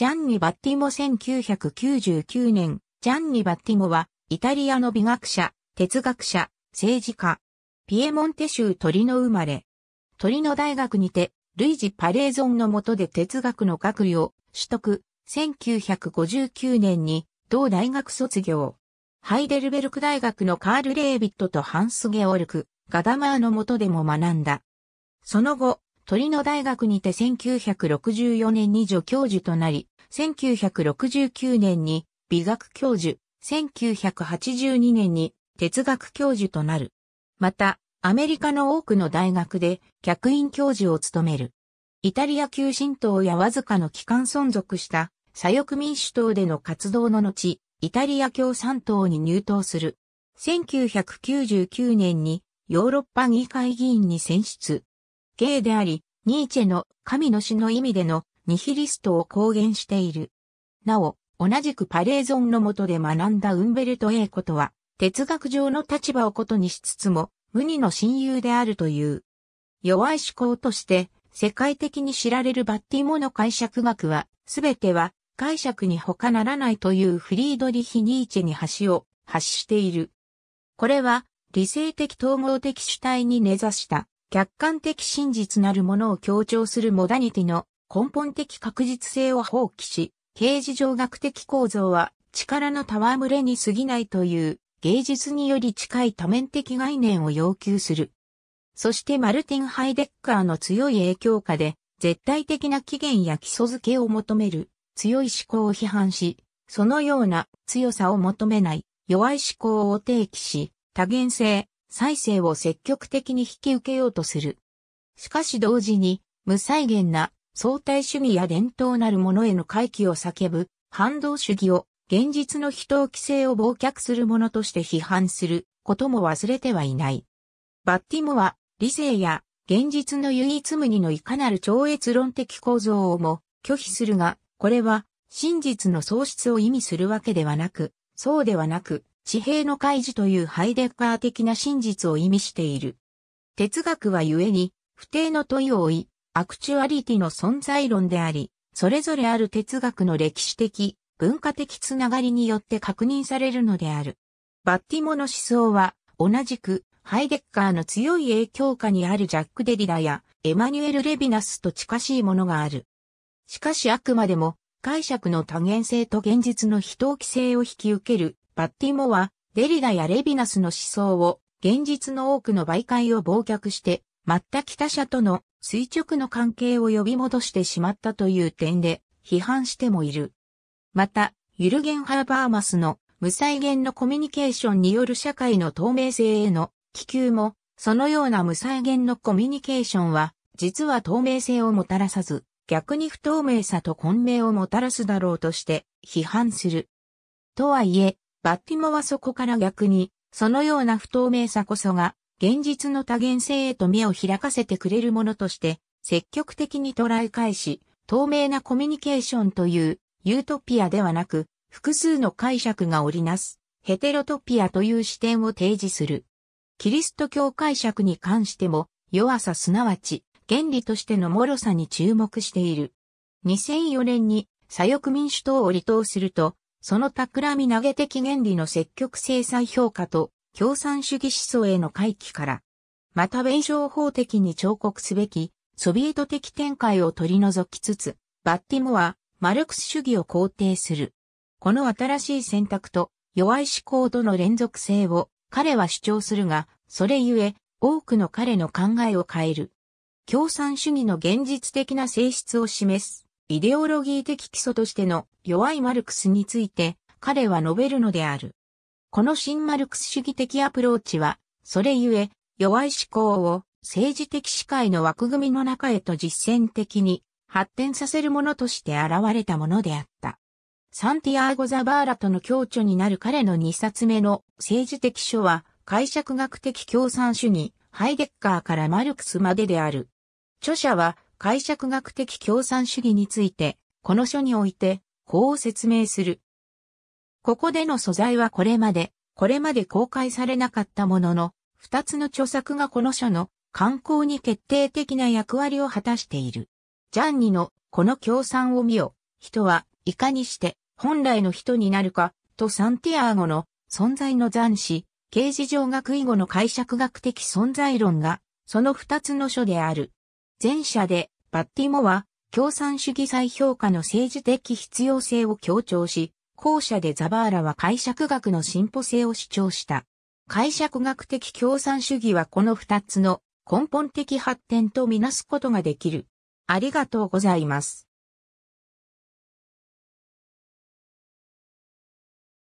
ジャンニ・バッティモ1999年、ジャンニ・バッティモは、イタリアの美学者、哲学者、政治家、ピエモンテ州トリノ生まれ、トリノ大学にて、ルイジ・パレーゾンの下で哲学の学位を取得、1959年に、同大学卒業。ハイデルベルク大学のカール・レービットとハンス・ゲオルク、ガダマーの下でも学んだ。その後、鳥の大学にて1964年に助教授となり、1969年に美学教授、1982年に哲学教授となる。また、アメリカの多くの大学で客員教授を務める。イタリア旧神党やわずかの期間存続した左翼民主党での活動の後、イタリア共産党に入党する。1999年にヨーロッパ議会議員に選出。形であり、ニーチェの神の死の意味でのニヒリストを公言している。なお、同じくパレーゾンの下で学んだウンベルト・エーコとは、哲学上の立場をことにしつつも、無二の親友であるという。弱い思考として、世界的に知られるバッティモの解釈学は、すべては解釈に他ならないというフリードリヒ・ニーチェに橋を発している。これは理性的統合的主体に根ざした客観的真実なるものを強調するモダニティの根本的確実性を放棄し、形事上学的構造は力の戯れに過ぎないという芸術により近い多面的概念を要求する。そしてマルティン・ハイデッカーの強い影響下で絶対的な起源や基礎づけを求める強い思考を批判し、そのような強さを求めない弱い思考を提起し、多元性、再生を積極的に引き受けようとする。しかし同時に、無再現な相対主義や伝統なるものへの回帰を叫ぶ、反動主義を、現実の人を規制を忘却するものとして批判することも忘れてはいない。バッティムは、理性や現実の唯一無二のいかなる超越論的構造をも拒否するが、これは真実の喪失を意味するわけではなく、そうではなく、地平の開示というハイデッカー的な真実を意味している。哲学は故に、不定の問いを追い、アクチュアリティの存在論であり、それぞれある哲学の歴史的、文化的つながりによって確認されるのである。バッティモの思想は、同じく、ハイデッカーの強い影響下にあるジャック・デリダやエマニュエル・レビナスと近しいものがある。しかしあくまでも解釈の多元性と現実の非同期性を引き受けるバッティモは、デリダやレビナスの思想を、現実の多くの媒介を忘却して、全く他者との垂直の関係を呼び戻してしまったという点で、批判してもいる。また、ユルゲン・ハーバーマスの無再現のコミュニケーションによる社会の透明性への気球も、そのような無再現のコミュニケーションは、実は透明性をもたらさず、逆に不透明さと混迷をもたらすだろうとして批判する。とはいえ、バッティモはそこから逆に、そのような不透明さこそが、現実の多元性へと目を開かせてくれるものとして、積極的に捉え返し、透明なコミュニケーションという、ユートピアではなく、複数の解釈が織りなす、ヘテロトピアという視点を提示する。キリスト教解釈に関しても、弱さすなわち、原理としての脆さに注目している。2004年に左翼民主党を離党すると、その企み投げ的原理の積極制裁評価と共産主義思想への回帰から、また米情法的に彫刻すべき、ソビエト的展開を取り除きつつ、バッティモはマルクス主義を肯定する。この新しい選択と弱い思考との連続性を彼は主張するが、それゆえ多くの彼の考えを変える。共産主義の現実的な性質を示す。イデオロギー的基礎としての弱いマルクスについて彼は述べるのである。この新マルクス主義的アプローチは、それゆえ弱い思考を政治的視界の枠組みの中へと実践的に発展させるものとして現れたものであった。サンティアーゴ・ザ・バーラとの共著になる彼の2冊目の政治的書は解釈学的共産主義、ハイデッカーからマルクスまでである。著者は解釈学的共産主義について、この書において、こう説明する。ここでの素材はこれまで、これまで公開されなかったものの、二つの著作がこの書の観光に決定的な役割を果たしている。ジャンニのこの共産を見よ、人はいかにして本来の人になるか、とサンティアーゴの存在の残死、形事上学以後の解釈学的存在論が、その二つの書である。前者でバッティモは、共産主義再評価の政治的必要性を強調し、後者でザバーラは解釈学の進歩性を主張した。解釈学的共産主義はこの二つの根本的発展とみなすことができる。ありがとうございます。